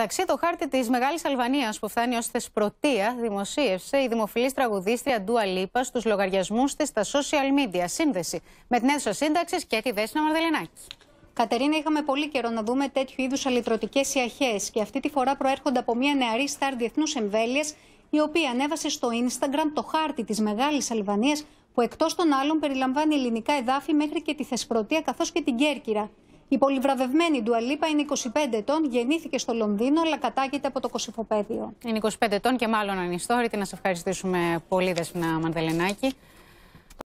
Εντάξει, το χάρτη της Μεγάλης Αλβανίας που φτάνει ως Θεσπρωτεία δημοσίευσε η δημοφιλής τραγουδίστρια Ντούα Λίπα στους λογαριασμούς της στα social media. Σύνδεση με την αίθουσα σύνταξης και τη Δέσνα Μαρδελενάκη. Κατερίνα, είχαμε πολύ καιρό να δούμε τέτοιου είδους αλυτρωτικές ιαχές και αυτή τη φορά προέρχονται από μια νεαρή στάρ διεθνούς εμβέλειας, η οποία ανέβασε στο Instagram το χάρτη της Μεγάλης Αλβανίας που εκτός των άλλων περιλαμβάνει ελληνικά εδάφη μέχρι και τη Θεσπρωτεία καθώς και την Κέρκυρα. Η πολυβραβευμένη Ντουαλίπα είναι 25 ετών, γεννήθηκε στο Λονδίνο, αλλά κατάγεται από το Κωσυφοπαίδιο. Είναι 25 ετών και μάλλον ανιστόρητη. Να σε ευχαριστήσουμε πολύ, Δεσπινα Μαντελενάκη.